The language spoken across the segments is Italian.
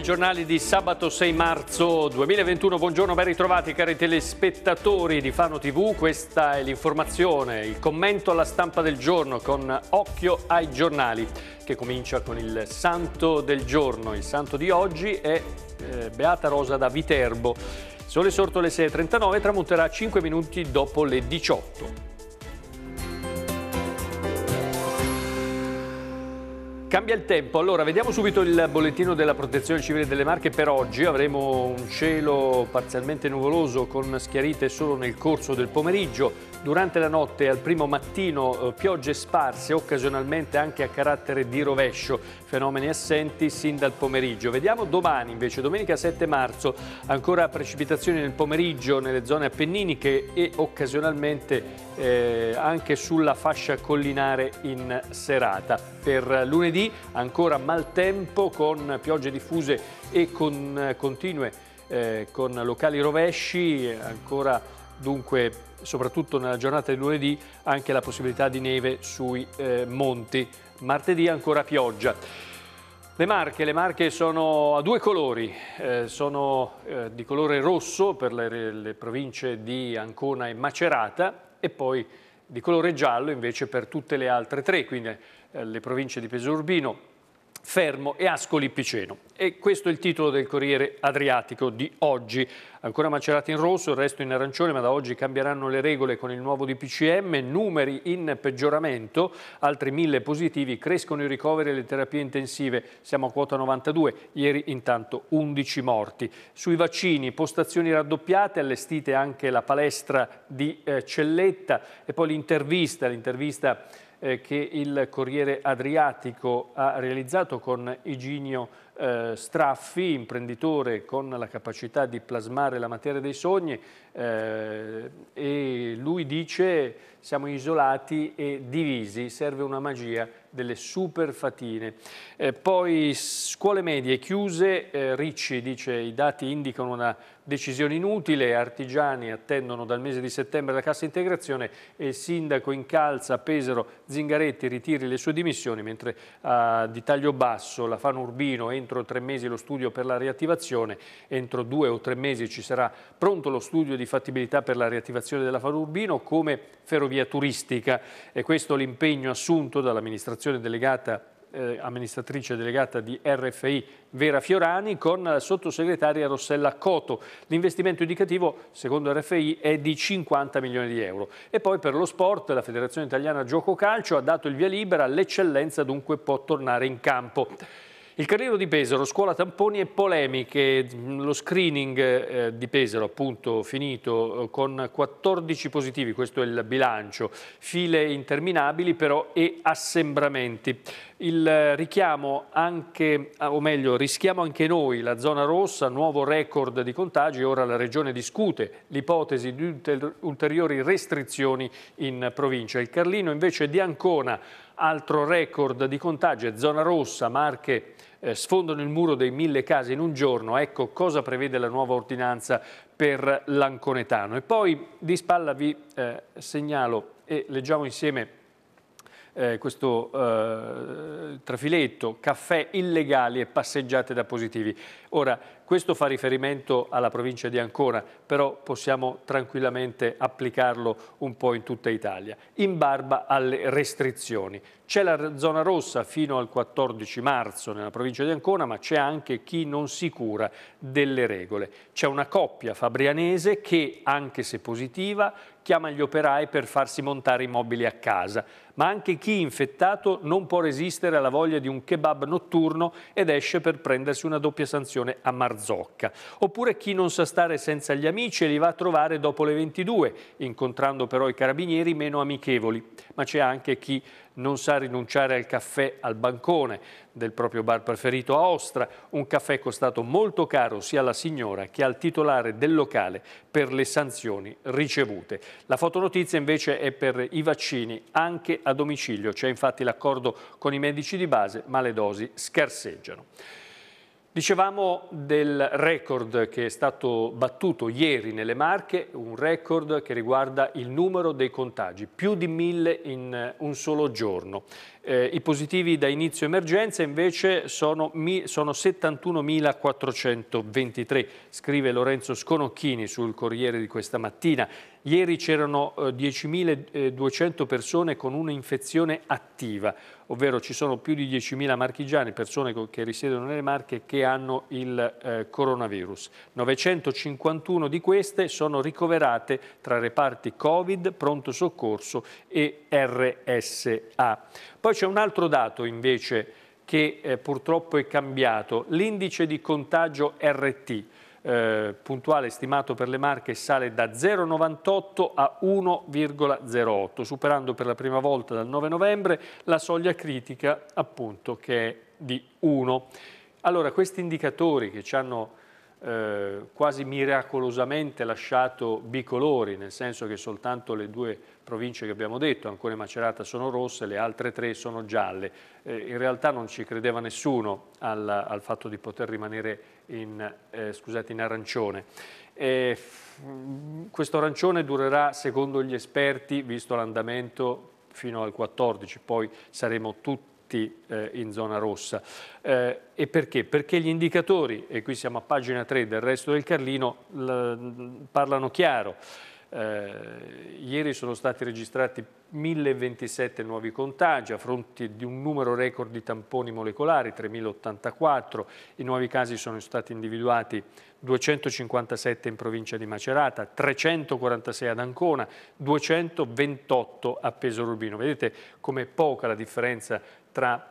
i giornali di sabato 6 marzo 2021. Buongiorno, ben ritrovati cari telespettatori di Fano TV. Questa è l'informazione, il commento alla stampa del giorno con Occhio ai giornali che comincia con il santo del giorno. Il santo di oggi è eh, Beata Rosa da Viterbo. Sole sorto alle 6.39, tramonterà 5 minuti dopo le 18. Cambia il tempo, allora vediamo subito il bollettino della protezione civile delle Marche per oggi, avremo un cielo parzialmente nuvoloso con schiarite solo nel corso del pomeriggio, durante la notte al primo mattino eh, piogge sparse occasionalmente anche a carattere di rovescio, fenomeni assenti sin dal pomeriggio. Vediamo domani invece, domenica 7 marzo, ancora precipitazioni nel pomeriggio nelle zone appenniniche e occasionalmente eh, anche sulla fascia collinare in serata. Per lunedì lunedì, ancora maltempo con piogge diffuse e con continue eh, con locali rovesci, ancora dunque soprattutto nella giornata di lunedì anche la possibilità di neve sui eh, monti. Martedì ancora pioggia. Le marche, le marche, sono a due colori, eh, sono eh, di colore rosso per le, le province di Ancona e Macerata e poi di colore giallo invece per tutte le altre tre, quindi eh, le province di Peso Urbino, Fermo e Ascoli Piceno. E questo è il titolo del Corriere Adriatico di oggi. Ancora macerati in rosso, il resto in arancione, ma da oggi cambieranno le regole con il nuovo DPCM, numeri in peggioramento, altri mille positivi, crescono i ricoveri e le terapie intensive, siamo a quota 92, ieri intanto 11 morti. Sui vaccini, postazioni raddoppiate, allestite anche la palestra di eh, Celletta e poi l'intervista, l'intervista eh, che il Corriere Adriatico ha realizzato con Iginio eh, Straffi, imprenditore con la capacità di plasmare la materia dei sogni eh, e lui dice siamo isolati e divisi, serve una magia delle super fatine. Eh, poi scuole medie chiuse, eh, Ricci dice i dati indicano una decisione inutile, artigiani attendono dal mese di settembre la cassa integrazione e il sindaco incalza Pesaro Zingaretti ritiri le sue dimissioni, mentre eh, di taglio basso la Fan Urbino entro tre mesi lo studio per la riattivazione, entro due o tre mesi ci sarà pronto lo studio di fattibilità per la riattivazione della Fan Urbino come ferrovia ferrovia turistica. E questo l'impegno assunto dall'amministrazione delegata eh, amministratrice delegata di RFI Vera Fiorani con la sottosegretaria Rossella Coto. L'investimento indicativo, secondo RFI, è di 50 milioni di euro. E poi per lo sport la Federazione Italiana Gioco Calcio ha dato il via libera, l'eccellenza dunque può tornare in campo. Il Carrino di Pesaro, scuola tamponi e polemiche, lo screening eh, di Pesaro appunto finito eh, con 14 positivi, questo è il bilancio, file interminabili però e assembramenti. Il richiamo anche, o meglio rischiamo anche noi la zona rossa, nuovo record di contagi, ora la regione discute l'ipotesi di ulteriori restrizioni in provincia. Il Carlino invece di Ancona, altro record di contagi, zona rossa, Marche eh, sfondano il muro dei mille case in un giorno, ecco cosa prevede la nuova ordinanza per l'Anconetano. E poi di spalla vi eh, segnalo e leggiamo insieme eh, questo eh, trafiletto, caffè illegali e passeggiate da positivi. Ora, questo fa riferimento alla provincia di Ancona, però possiamo tranquillamente applicarlo un po' in tutta Italia. In barba alle restrizioni. C'è la zona rossa fino al 14 marzo nella provincia di Ancona, ma c'è anche chi non si cura delle regole. C'è una coppia fabrianese che, anche se positiva, chiama gli operai per farsi montare i mobili a casa ma anche chi infettato non può resistere alla voglia di un kebab notturno ed esce per prendersi una doppia sanzione a Marzocca. Oppure chi non sa stare senza gli amici e li va a trovare dopo le 22, incontrando però i carabinieri meno amichevoli. Ma c'è anche chi non sa rinunciare al caffè al bancone del proprio bar preferito a Ostra, un caffè costato molto caro sia alla signora che al titolare del locale per le sanzioni ricevute. La fotonotizia invece è per i vaccini anche a a domicilio. C'è infatti l'accordo con i medici di base, ma le dosi scarseggiano. Dicevamo del record che è stato battuto ieri nelle Marche, un record che riguarda il numero dei contagi, più di mille in eh, un solo giorno. Eh, I positivi da inizio emergenza invece sono, sono 71.423, scrive Lorenzo Sconocchini sul Corriere di questa mattina. Ieri c'erano 10.200 eh, persone con un'infezione attiva, ovvero ci sono più di 10.000 marchigiani, persone che risiedono nelle Marche, che hanno il eh, coronavirus. 951 di queste sono ricoverate tra reparti Covid, pronto soccorso e RSA. Poi c'è un altro dato invece che eh, purtroppo è cambiato, l'indice di contagio RT eh, puntuale stimato per le Marche sale da 0,98 a 1,08, superando per la prima volta dal 9 novembre la soglia critica appunto che è di 1. Allora questi indicatori che ci hanno eh, quasi miracolosamente lasciato bicolori, nel senso che soltanto le due province che abbiamo detto, ancora Macerata, sono rosse, le altre tre sono gialle. Eh, in realtà non ci credeva nessuno al, al fatto di poter rimanere in, eh, scusate, in arancione. Mm, questo arancione durerà, secondo gli esperti, visto l'andamento, fino al 14, poi saremo tutti tutti eh, in zona rossa. Eh, e perché? Perché gli indicatori, e qui siamo a pagina 3 del resto del Carlino, parlano chiaro. Eh, ieri sono stati registrati 1027 nuovi contagi a fronte di un numero record di tamponi molecolari, 3084. I nuovi casi sono stati individuati 257 in provincia di Macerata, 346 ad Ancona, 228 a Peso Rubino. Vedete com'è poca la differenza tra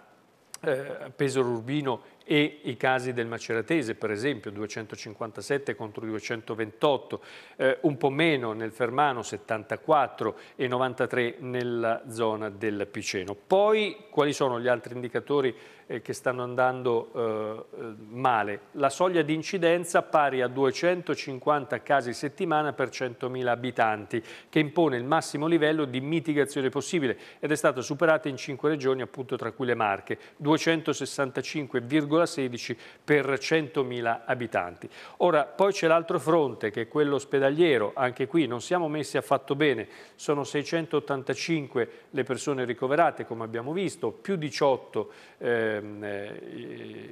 eh, Pesaro Urbino e i casi del Maceratese, per esempio 257 contro 228, eh, un po' meno nel Fermano 74 e 93 nella zona del Piceno. Poi quali sono gli altri indicatori eh, che stanno andando eh, male. La soglia di incidenza pari a 250 casi settimana per 100.000 abitanti, che impone il massimo livello di mitigazione possibile ed è stata superata in 5 regioni, appunto tra cui le Marche, 265,16 per 100.000 abitanti. Ora, poi c'è l'altro fronte, che è quello ospedaliero, anche qui non siamo messi affatto bene, sono 685 le persone ricoverate, come abbiamo visto, più 18 eh, Ehm, eh,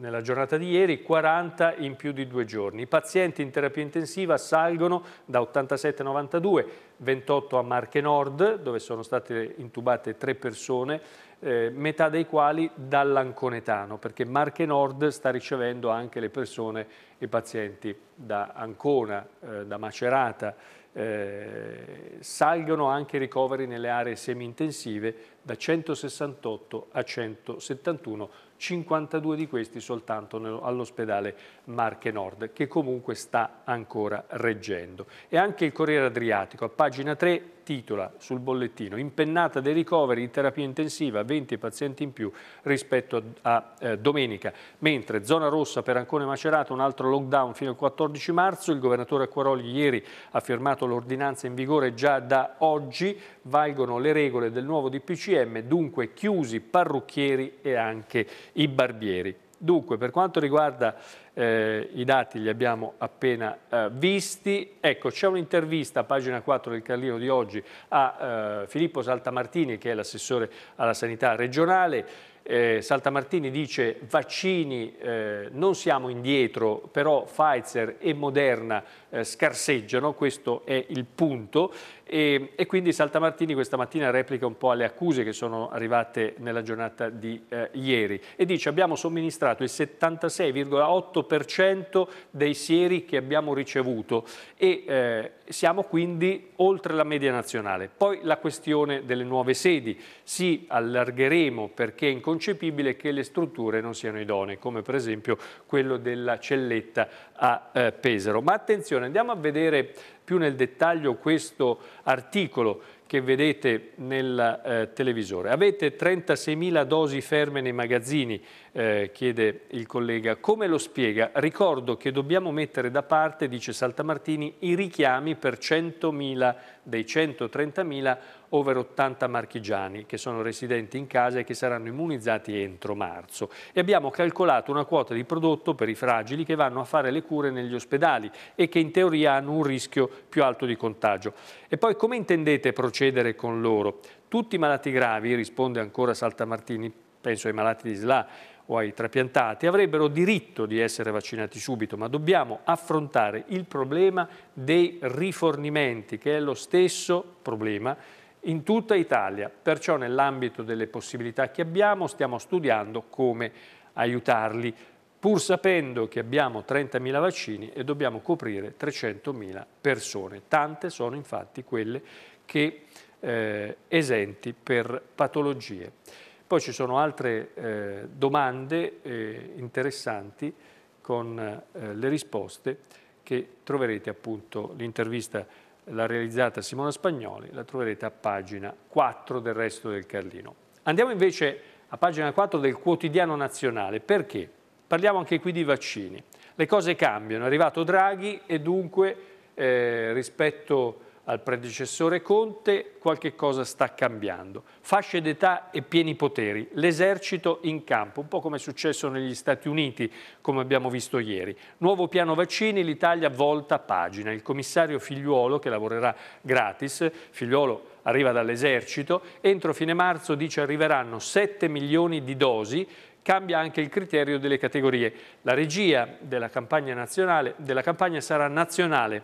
nella giornata di ieri, 40 in più di due giorni. I pazienti in terapia intensiva salgono da 87 a 92, 28 a Marche Nord, dove sono state intubate tre persone, eh, metà dei quali dall'Anconetano, perché Marche Nord sta ricevendo anche le persone, i pazienti da Ancona, eh, da Macerata, eh, salgono anche i ricoveri nelle aree semi-intensive da 168 a 171, 52 di questi soltanto all'ospedale Marche Nord, che comunque sta ancora reggendo. E anche il Corriere Adriatico, a pagina 3, titola sul bollettino impennata dei ricoveri in terapia intensiva, 20 pazienti in più rispetto a, eh, domenica, mentre zona rossa per Ancone Macerato, un altro lockdown fino al 14 marzo, il governatore Acquaroli ieri ha firmato l'ordinanza in vigore già da oggi, valgono le regole del nuovo DPCM, dunque chiusi parrucchieri e anche i barbieri. Dunque, per quanto riguarda eh, i dati, li abbiamo appena eh, visti. Ecco, c'è un'intervista, pagina 4 del Carlino di oggi, a eh, Filippo Saltamartini, che è l'assessore alla sanità regionale. Eh, Saltamartini dice vaccini eh, non siamo indietro, però Pfizer e Moderna eh, scarseggiano, questo è il punto. E, e, quindi Saltamartini questa mattina replica un po' alle accuse che sono arrivate nella giornata di eh, ieri e dice abbiamo somministrato il 76,8% dei sieri che abbiamo ricevuto e eh, siamo quindi oltre la media nazionale. Poi la questione delle nuove sedi, sì allargheremo perché è inconcepibile che le strutture non siano idonee come per esempio quello della celletta a eh, Pesaro. Ma attenzione andiamo a vedere più nel dettaglio questo articolo che vedete nel eh, televisore. Avete 36.000 dosi ferme nei magazzini, eh, chiede il collega. Come lo spiega? Ricordo che dobbiamo mettere da parte, dice Saltamartini, i richiami per 100.000 dei 130.000 over 80 marchigiani che sono residenti in casa e che saranno immunizzati entro marzo. E abbiamo calcolato una quota di prodotto per i fragili che vanno a fare le cure negli ospedali e che in teoria hanno un rischio più alto di contagio. E poi come intendete procedere con loro? Tutti i malati gravi, risponde ancora Saltamartini, penso ai malati di SLA, o ai trapiantati avrebbero diritto di essere vaccinati subito, ma dobbiamo affrontare il problema dei rifornimenti, che è lo stesso problema in tutta Italia. Perciò nell'ambito delle possibilità che abbiamo stiamo studiando come aiutarli, pur sapendo che abbiamo 30.000 vaccini e dobbiamo coprire 300.000 persone. Tante sono infatti quelle che eh, esenti per patologie. Poi ci sono altre eh, domande eh, interessanti con eh, le risposte che troverete appunto, l'intervista l'ha realizzata Simona Spagnoli, la troverete a pagina 4 del resto del Carlino. Andiamo invece a pagina 4 del quotidiano nazionale, perché? Parliamo anche qui di vaccini. Le cose cambiano, è arrivato Draghi e dunque eh, rispetto al predecessore Conte qualche cosa sta cambiando. Fasce d'età e pieni poteri, l'esercito in campo, un po' come è successo negli Stati Uniti, come abbiamo visto ieri. Nuovo piano vaccini, l'Italia volta pagina. Il commissario Figliuolo, che lavorerà gratis, Figliuolo arriva dall'esercito, entro fine marzo dice arriveranno 7 milioni di dosi cambia anche il criterio delle categorie. La regia della campagna, nazionale, della campagna sarà nazionale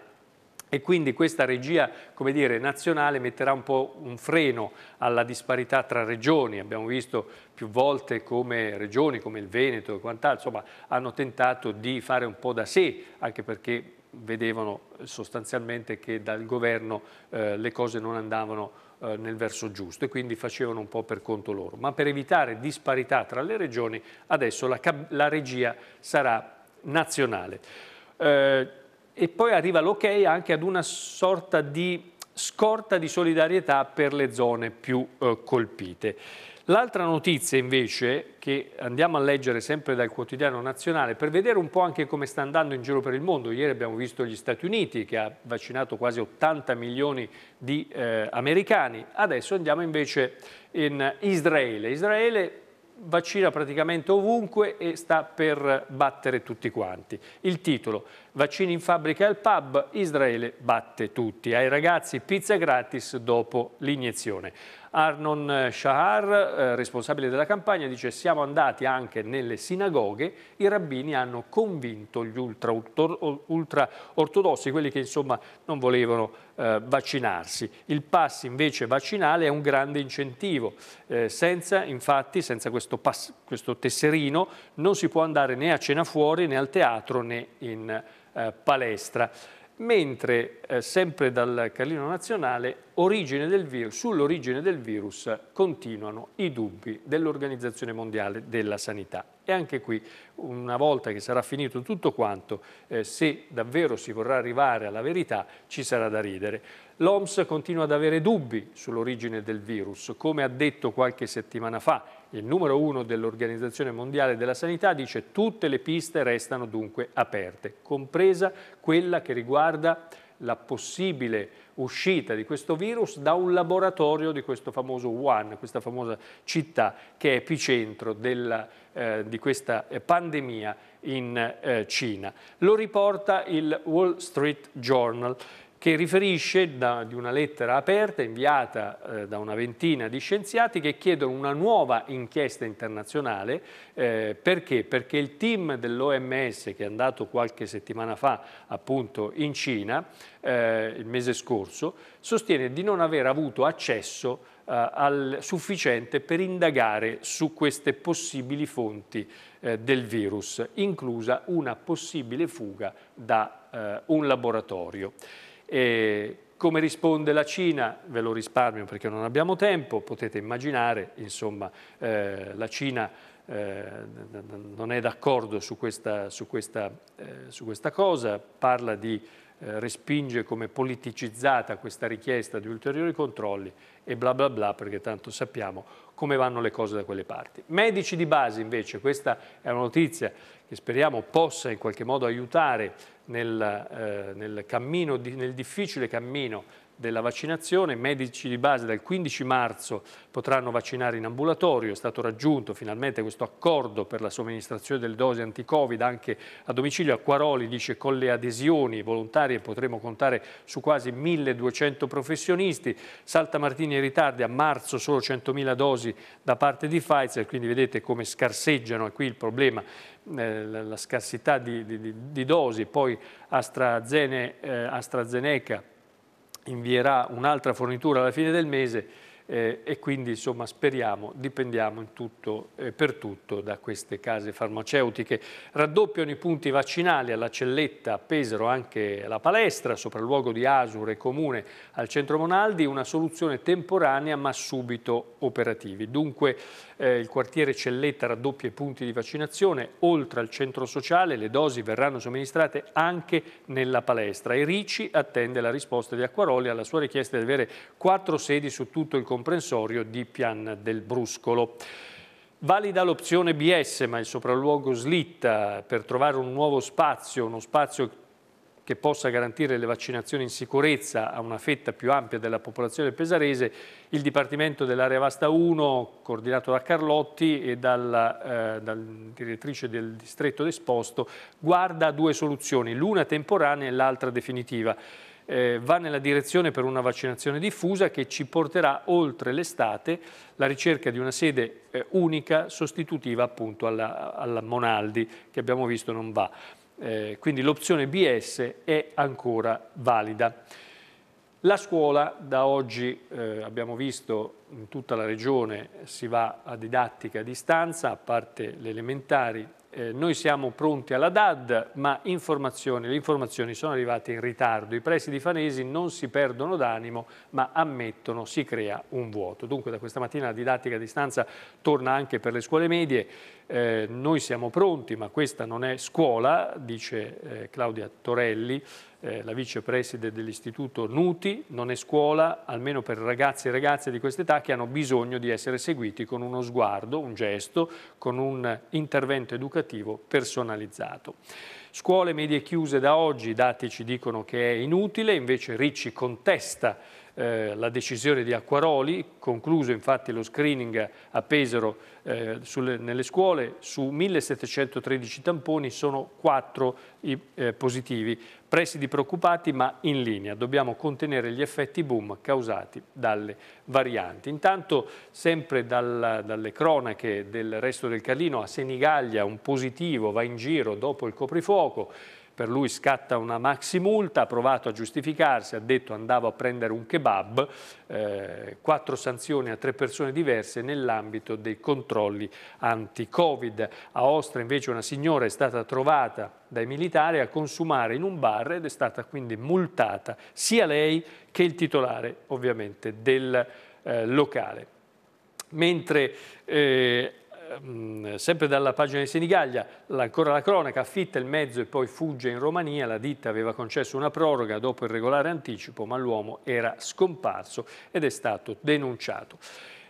e quindi questa regia dire, nazionale metterà un po' un freno alla disparità tra regioni. Abbiamo visto più volte come regioni, come il Veneto e quant'altro, insomma, hanno tentato di fare un po' da sé, anche perché vedevano sostanzialmente che dal governo eh, le cose non andavano eh, nel verso giusto e quindi facevano un po' per conto loro. Ma per evitare disparità tra le regioni adesso la, la regia sarà nazionale. Eh, e poi arriva l'ok okay anche ad una sorta di scorta di solidarietà per le zone più eh, colpite. L'altra notizia invece, che andiamo a leggere sempre dal quotidiano nazionale, per vedere un po' anche come sta andando in giro per il mondo, ieri abbiamo visto gli Stati Uniti che ha vaccinato quasi 80 milioni di eh, americani, adesso andiamo invece in Israele. Israele vaccina praticamente ovunque e sta per battere tutti quanti. Il titolo, Vaccini in fabbrica e al pub, Israele batte tutti. Ai ragazzi pizza gratis dopo l'iniezione. Arnon Shahar, eh, responsabile della campagna, dice siamo andati anche nelle sinagoghe, i rabbini hanno convinto gli ultra-ortodossi, quelli che insomma non volevano eh, vaccinarsi. Il pass invece vaccinale è un grande incentivo, eh, senza infatti, senza questo pass questo tesserino, non si può andare né a cena fuori né al teatro né in eh, palestra. Mentre eh, sempre dal Carlino Nazionale sull'origine del virus continuano i dubbi dell'Organizzazione Mondiale della Sanità. E anche qui, una volta che sarà finito tutto quanto, eh, se davvero si vorrà arrivare alla verità, ci sarà da ridere. L'OMS continua ad avere dubbi sull'origine del virus, come ha detto qualche settimana fa il numero uno dell'Organizzazione Mondiale della Sanità, dice tutte le piste restano dunque aperte, compresa quella che riguarda la possibile uscita di questo virus da un laboratorio di questo famoso Wuhan, questa famosa città che è epicentro della, eh, di questa pandemia in eh, Cina. Lo riporta il Wall Street Journal che riferisce da, di una lettera aperta inviata eh, da una ventina di scienziati che chiedono una nuova inchiesta internazionale. Eh, perché? Perché il team dell'OMS che è andato qualche settimana fa appunto in Cina, eh, il mese scorso, sostiene di non aver avuto accesso eh, al, sufficiente per indagare su queste possibili fonti eh, del virus, inclusa una possibile fuga da eh, un laboratorio. E come risponde la Cina? Ve lo risparmio perché non abbiamo tempo, potete immaginare, insomma, eh, la Cina eh, non è d'accordo su, su, eh, su questa cosa, parla di eh, respinge come politicizzata questa richiesta di ulteriori controlli e bla bla bla perché tanto sappiamo come vanno le cose da quelle parti. Medici di base invece, questa è una notizia che speriamo possa in qualche modo aiutare nel, eh, nel, cammino, nel difficile cammino della vaccinazione, medici di base dal 15 marzo potranno vaccinare in ambulatorio, è stato raggiunto finalmente questo accordo per la somministrazione delle dosi anti-covid anche a domicilio, a Quaroli dice con le adesioni volontarie potremo contare su quasi 1200 professionisti, Salta Martini in ritardo, a marzo solo 100.000 dosi da parte di Pfizer, quindi vedete come scarseggiano, e qui il problema eh, la scarsità di, di, di, dosi, poi eh, AstraZeneca, AstraZeneca invierà un'altra fornitura alla fine del mese eh, e quindi insomma speriamo, dipendiamo in tutto, eh, per tutto da queste case farmaceutiche. Raddoppiano i punti vaccinali alla Celletta, a Pesaro, anche la palestra, sopra il luogo di Asur e Comune al centro Monaldi, una soluzione temporanea ma subito operativi. Dunque eh, il quartiere Celletta raddoppia i punti di vaccinazione, oltre al centro sociale le dosi verranno somministrate anche nella palestra e Ricci attende la risposta di Acquaroli alla sua richiesta di avere quattro sedi su tutto il comune comprensorio di Pian del Bruscolo. Valida l'opzione BS, ma il sopralluogo slitta per trovare un nuovo spazio, uno spazio che possa garantire le vaccinazioni in sicurezza a una fetta più ampia della popolazione pesarese, il Dipartimento dell'Area Vasta 1, coordinato da Carlotti e dalla, eh, dalla direttrice del distretto d'esposto, guarda a due soluzioni, l'una temporanea e l'altra definitiva eh, va nella direzione per una vaccinazione diffusa che ci porterà oltre l'estate la ricerca di una sede eh, unica sostitutiva appunto alla, alla, Monaldi che abbiamo visto non va. Eh, quindi l'opzione BS è ancora valida. La scuola da oggi eh, abbiamo visto in tutta la regione si va a didattica a distanza, a parte le elementari, eh, noi siamo pronti alla DAD, ma informazioni, le informazioni sono arrivate in ritardo. I presidi Fanesi non si perdono d'animo, ma ammettono si crea un vuoto. Dunque da questa mattina la didattica a distanza torna anche per le scuole medie. Eh, noi siamo pronti, ma questa non è scuola, dice eh, Claudia Torelli, eh, la vicepreside dell'istituto Nuti, non è scuola, almeno per ragazzi e ragazze di questa età che hanno bisogno di essere seguiti con uno sguardo, un gesto, con un intervento educativo personalizzato. Scuole medie chiuse da oggi, i dati ci dicono che è inutile, invece Ricci contesta eh, la decisione di Acquaroli, concluso infatti lo screening a Pesaro eh, sulle, nelle scuole, su 1713 tamponi sono 4 i eh, positivi, presidi preoccupati ma in linea, dobbiamo contenere gli effetti boom causati dalle varianti. Intanto sempre dal, dalle cronache del resto del Carlino a Senigallia un positivo va in giro dopo il coprifuoco, per lui scatta una maxi multa, ha provato a giustificarsi, ha detto andavo a prendere un kebab, eh, quattro sanzioni a tre persone diverse nell'ambito dei controlli anti-Covid. A Ostra invece una signora è stata trovata dai militari a consumare in un bar ed è stata quindi multata sia lei che il titolare ovviamente del eh, locale. Mentre eh, Ehm, sempre dalla pagina di Senigallia, ancora la cronaca, affitta il mezzo e poi fugge in Romania, la ditta aveva concesso una proroga dopo il regolare anticipo, ma l'uomo era scomparso ed è stato denunciato.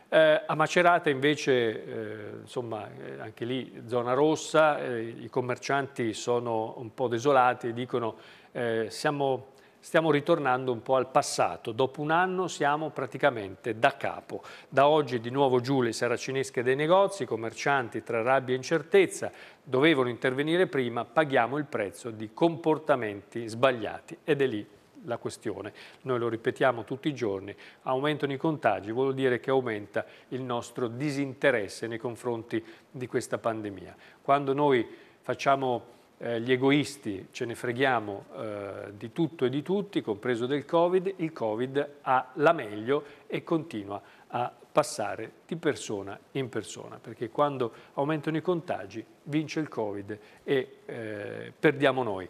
Eh, a Macerata invece, eh, insomma, eh, anche lì zona rossa, eh, i commercianti sono un po' desolati e dicono eh, siamo stiamo ritornando un po' al passato. Dopo un anno siamo praticamente da capo. Da oggi di nuovo giù le saracinesche dei negozi, i commercianti tra rabbia e incertezza, dovevano intervenire prima, paghiamo il prezzo di comportamenti sbagliati. Ed è lì la questione. Noi lo ripetiamo tutti i giorni, aumentano i contagi, vuol dire che aumenta il nostro disinteresse nei confronti di questa pandemia. Quando noi facciamo eh, gli egoisti ce ne freghiamo eh, di tutto e di tutti, compreso del Covid, il Covid ha la meglio e continua a passare di persona in persona, perché quando aumentano i contagi vince il Covid e eh, perdiamo noi.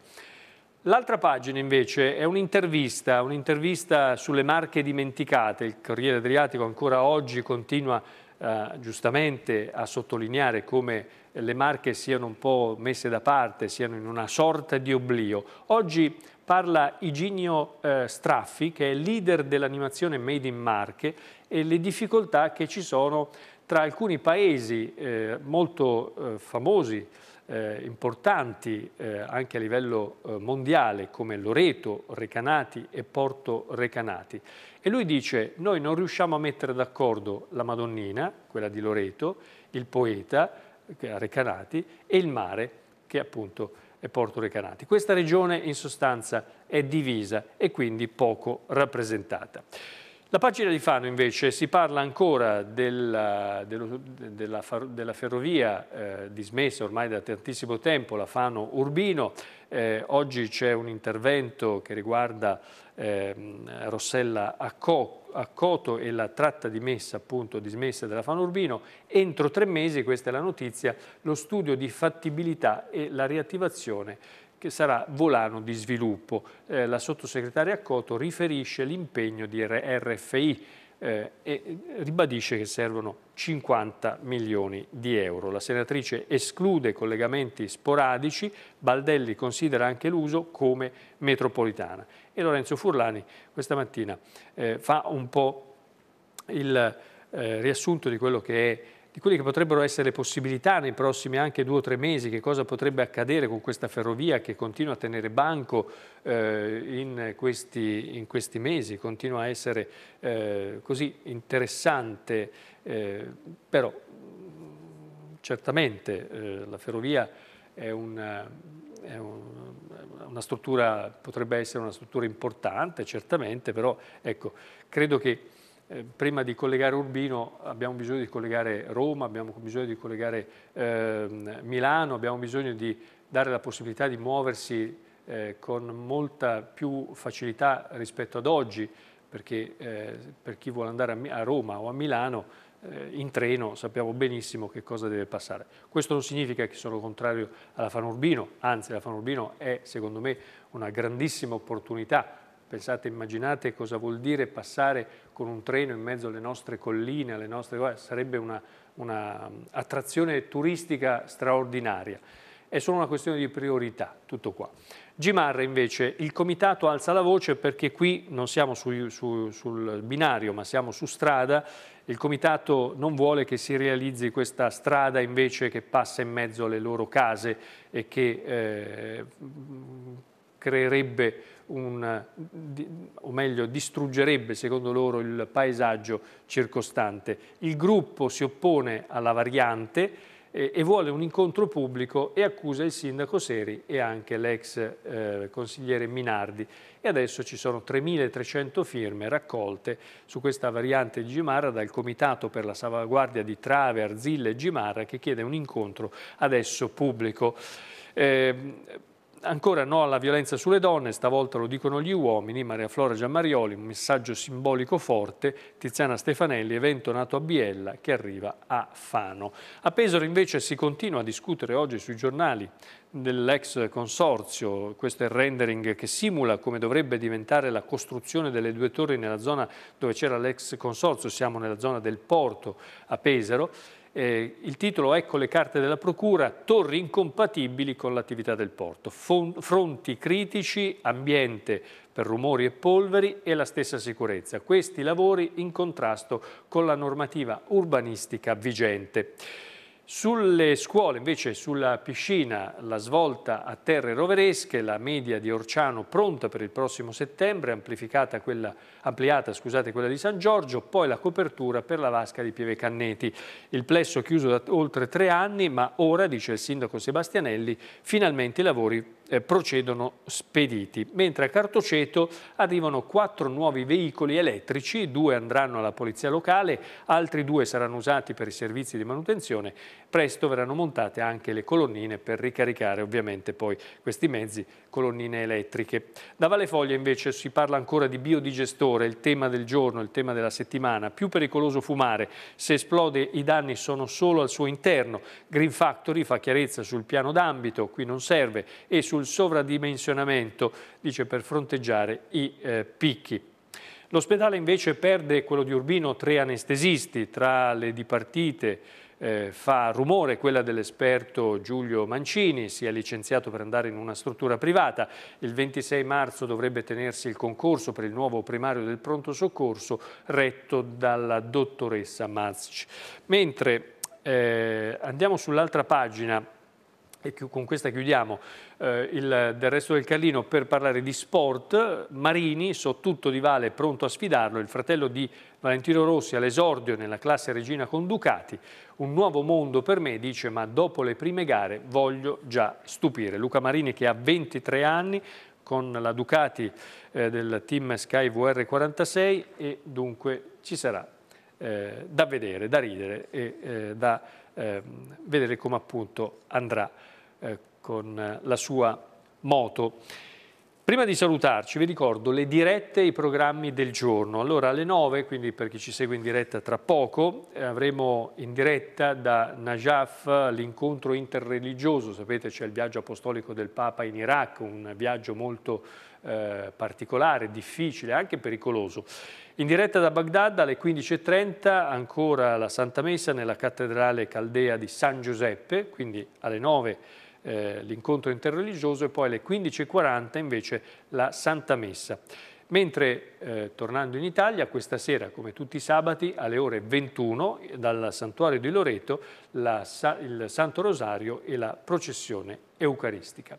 L'altra pagina invece è un'intervista, un'intervista sulle marche dimenticate, il Corriere Adriatico ancora oggi continua a eh, giustamente a sottolineare come le Marche siano un po' messe da parte, siano in una sorta di oblio. Oggi parla Iginio eh, Straffi, che è leader dell'animazione Made in Marche, e le difficoltà che ci sono tra alcuni paesi eh, molto eh, famosi eh, importanti eh, anche a livello eh, mondiale come Loreto, Recanati e Porto Recanati. E lui dice noi non riusciamo a mettere d'accordo la Madonnina, quella di Loreto, il poeta, Recanati, e il mare, che appunto è Porto Recanati. Questa regione in sostanza è divisa e quindi poco rappresentata. La pagina di Fano invece si parla ancora della, della, della ferrovia eh, dismessa ormai da tantissimo tempo, la Fano Urbino. Eh, oggi c'è un intervento che riguarda eh, Rossella a Coto e la tratta dimessa, appunto, dismessa della Fano Urbino. Entro tre mesi, questa è la notizia, lo studio di fattibilità e la riattivazione che sarà volano di sviluppo. Eh, la sottosegretaria Coto riferisce l'impegno di RFI eh, e eh, ribadisce che servono 50 milioni di euro. La senatrice esclude collegamenti sporadici, Baldelli considera anche l'uso come metropolitana. E Lorenzo Furlani questa mattina eh, fa un po' il eh, riassunto di quello che è di quelle che potrebbero essere le possibilità nei prossimi anche due o tre mesi, che cosa potrebbe accadere con questa ferrovia che continua a tenere banco eh, in, questi, in, questi, mesi, continua a essere eh, così interessante, eh, però mm, certamente eh, la ferrovia è una, è un, una struttura, potrebbe essere una struttura importante, certamente, però ecco, credo che eh, prima di collegare Urbino abbiamo bisogno di collegare Roma, abbiamo bisogno di collegare eh, Milano, abbiamo bisogno di dare la possibilità di muoversi eh, con molta più facilità rispetto ad oggi, perché eh, per chi vuole andare a, a Roma o a Milano eh, in treno sappiamo benissimo che cosa deve passare. Questo non significa che sono contrario alla Fanurbino, anzi la Fanurbino è secondo me una grandissima opportunità. Pensate, immaginate cosa vuol dire passare con un treno in mezzo alle nostre colline, alle nostre, sarebbe un'attrazione una turistica straordinaria. È solo una questione di priorità, tutto qua. Gimarra invece, il comitato alza la voce perché qui non siamo su, su, sul binario ma siamo su strada, il comitato non vuole che si realizzi questa strada invece che passa in mezzo alle loro case e che eh, creerebbe un, o meglio distruggerebbe secondo loro il paesaggio circostante. Il gruppo si oppone alla variante eh, e vuole un incontro pubblico e accusa il sindaco Seri e anche l'ex eh, consigliere Minardi. E adesso ci sono 3.300 firme raccolte su questa variante di Gimarra dal Comitato per la salvaguardia di Trave, Arzilla e Gimarra che chiede un incontro adesso pubblico. Eh, Ancora no alla violenza sulle donne, stavolta lo dicono gli uomini, Maria Flora Giammarioli, un messaggio simbolico forte, Tiziana Stefanelli, evento nato a Biella che arriva a Fano. A Pesaro invece si continua a discutere oggi sui giornali dell'ex consorzio, questo è il rendering che simula come dovrebbe diventare la costruzione delle due torri nella zona dove c'era l'ex consorzio, siamo nella zona del porto a Pesaro, eh, il titolo Ecco le carte della Procura, torri incompatibili con l'attività del porto, fronti critici, ambiente per rumori e polveri e la stessa sicurezza. Questi lavori in contrasto con la normativa urbanistica vigente. Sulle scuole, invece sulla piscina, la svolta a terre roveresche, la media di Orciano pronta per il prossimo settembre, quella, ampliata scusate, quella di San Giorgio, poi la copertura per la vasca di Pieve Canneti. Il plesso chiuso da oltre tre anni, ma ora, dice il sindaco Sebastianelli, finalmente i lavori eh, procedono spediti, mentre a Cartoceto arrivano quattro nuovi veicoli elettrici, due andranno alla polizia locale, altri due saranno usati per i servizi di manutenzione, presto verranno montate anche le colonnine per ricaricare ovviamente poi questi mezzi, colonnine elettriche. Da Valle Foglia invece si parla ancora di biodigestore, il tema del giorno, il tema della settimana, più pericoloso fumare, se esplode i danni sono solo al suo interno, Green Factory fa chiarezza sul piano d'ambito, qui non serve, e su sul sovradimensionamento, dice, per fronteggiare i eh, picchi. L'ospedale invece perde, quello di Urbino, tre anestesisti tra le dipartite. Eh, fa rumore quella dell'esperto Giulio Mancini, si è licenziato per andare in una struttura privata. Il 26 marzo dovrebbe tenersi il concorso per il nuovo primario del pronto soccorso retto dalla dottoressa Mazzic. Mentre eh, andiamo sull'altra pagina, e con questa chiudiamo eh, il, del resto del Carlino per parlare di sport. Marini, so tutto di Vale, pronto a sfidarlo, il fratello di Valentino Rossi all'esordio nella classe regina con Ducati. Un nuovo mondo per me, dice, ma dopo le prime gare voglio già stupire. Luca Marini che ha 23 anni, con la Ducati eh, del team Sky VR46 e dunque ci sarà eh, da vedere, da ridere e eh, da ehm, vedere come appunto andrà. Eh, con eh, la sua moto. Prima di salutarci vi ricordo le dirette e i programmi del giorno. Allora alle 9, quindi per chi ci segue in diretta tra poco, eh, avremo in diretta da Najaf l'incontro interreligioso, sapete c'è il viaggio apostolico del Papa in Iraq, un viaggio molto eh, particolare, difficile, anche pericoloso. In diretta da Baghdad alle 15.30 ancora la Santa Messa nella cattedrale caldea di San Giuseppe, quindi alle 9 eh, l'incontro interreligioso e poi alle 15.40 invece la Santa Messa. Mentre eh, tornando in Italia, questa sera, come tutti i sabati, alle ore 21, dal Santuario di Loreto, la, il Santo Rosario e la processione eucaristica.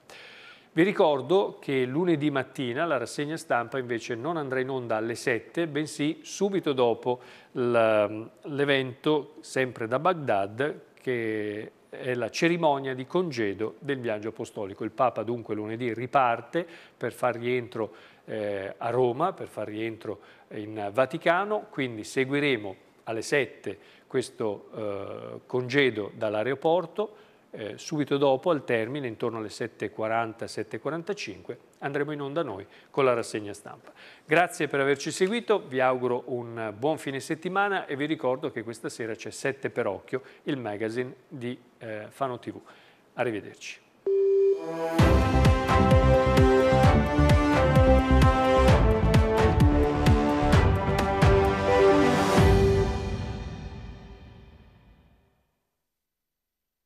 Vi ricordo che lunedì mattina la rassegna stampa invece non andrà in onda alle 7, bensì subito dopo l'evento, sempre da Baghdad, che è la cerimonia di congedo del viaggio apostolico. Il Papa dunque lunedì riparte per far rientro eh, a Roma, per far rientro in Vaticano, quindi seguiremo alle 7 questo eh, congedo dall'aeroporto, eh, subito dopo, al termine, intorno alle 7.40, 7.45, andremo in onda noi con la rassegna stampa. Grazie per averci seguito, vi auguro un buon fine settimana e vi ricordo che questa sera c'è 7 per occhio, il magazine di eh, Fano TV. Arrivederci.